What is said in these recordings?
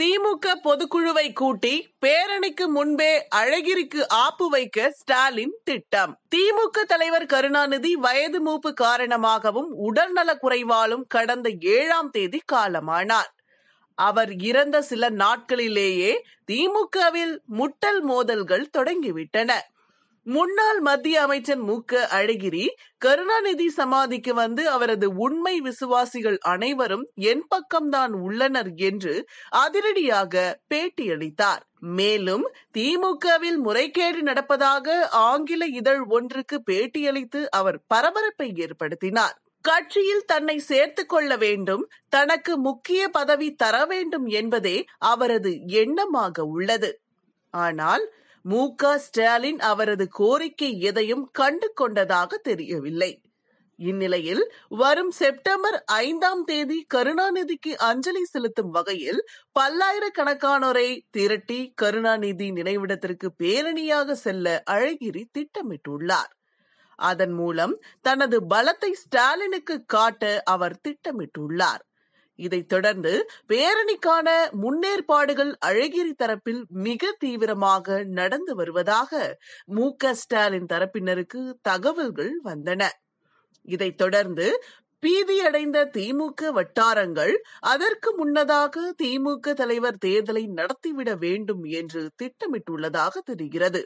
திமுக பொதுக்குழுவை கூட்டி பேரணிக்கு முன்பே அழகிரிக்கு ஆப்பு வைக்க ஸ்டாலின் திட்டம் திமுக தலைவர் கருணாநிதி வயது மூப்பு காரணமாகவும் உடல்நல குறைவாலும் கடந்த ஏழாம் தேதி காலமானார் அவர் இறந்த சில நாட்களிலேயே திமுகவில் முட்டல் மோதல்கள் தொடங்கிவிட்டன முன்னாள் மத்திய அமைச்சர் மு க அழகிரி கருணாநிதி சமாதிக்கு வந்து அவரது உண்மை விசுவாசிகள் அனைவரும் என் பக்கம்தான் உள்ளனர் என்று அதிரடியாக பேட்டியளித்தார் மேலும் திமுகவில் முறைகேடு நடப்பதாக ஆங்கில இதழ் ஒன்றுக்கு பேட்டியளித்து அவர் பரபரப்பை ஏற்படுத்தினார் கட்சியில் தன்னை சேர்த்துக் கொள்ள வேண்டும் தனக்கு முக்கிய பதவி தர வேண்டும் என்பதே அவரது எண்ணமாக உள்ளது ஆனால் மு க ஸ்டாலின் அவரது கோரிக்கை எதையும் கண்டு கொண்டதாக தெரியவில்லை இந்நிலையில் வரும் செப்டம்பர் ஐந்தாம் தேதி கருணாநிதிக்கு அஞ்சலி செலுத்தும் வகையில் பல்லாயிரக்கணக்கானோரை திரட்டி கருணாநிதி நினைவிடத்திற்கு பேரணியாக செல்ல அழகிரி திட்டமிட்டுள்ளார் அதன் மூலம் தனது பலத்தை ஸ்டாலினுக்கு காட்ட அவர் திட்டமிட்டுள்ளார் இதைத் தொடர்ந்து பேரணிக்கான முன்னேற்பாடுகள் அழகிரி தரப்பில் மிக தீவிரமாக நடந்து வருவதாக மு ஸ்டாலின் தரப்பினருக்கு தகவல்கள் வந்தன இதைத் தொடர்ந்து பீதியடைந்த திமுக வட்டாரங்கள் அதற்கு முன்னதாக திமுக தலைவர் தேர்தலை நடத்திவிட வேண்டும் என்று திட்டமிட்டுள்ளதாக தெரிகிறது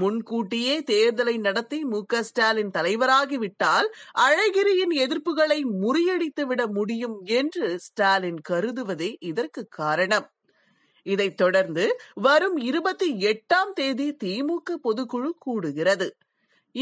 முன்கூட்டியே தேர்தலை நடத்தி மு க ஸ்டாலின் தலைவராகிவிட்டால் அழகிரியின் எதிர்ப்புகளை முறியடித்துவிட முடியும் என்று ஸ்டாலின் கருதுவதே இதற்கு காரணம் இதைத் தொடர்ந்து வரும் இருபத்தி எட்டாம் தேதி திமுக பொதுக்குழு கூடுகிறது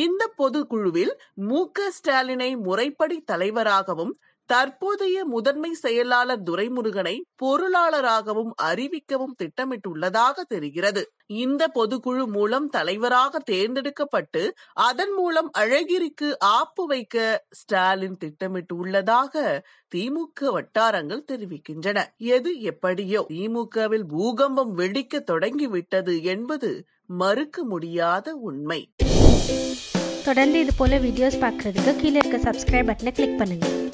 இந்த பொதுக்குழுவில் மு க ஸ்டாலினை முறைப்படி தலைவராகவும் தற்போதைய முதன்மை செயலாளர் துரைமுருகனை பொருளாளராகவும் அறிவிக்கவும் திட்டமிட்டுள்ளதாக தெரிகிறது இந்த பொதுக்குழு மூலம் தலைவராக தேர்ந்தெடுக்கப்பட்டு அதன் மூலம் அழகிரிக்கு ஆப்பு வைக்க ஸ்டாலின் திட்டமிட்டுள்ளதாக திமுக வட்டாரங்கள் தெரிவிக்கின்றன எது எப்படியோ திமுகவில் பூகம்பம் வெடிக்க தொடங்கிவிட்டது என்பது மறுக்க முடியாத உண்மை தொடர்ந்து இது போல வீடியோஸ் பார்க்கறதுக்கு கீழே இருக்க சப்ஸ்கிரைப் பட்டனை கிளிக் பண்ணுங்க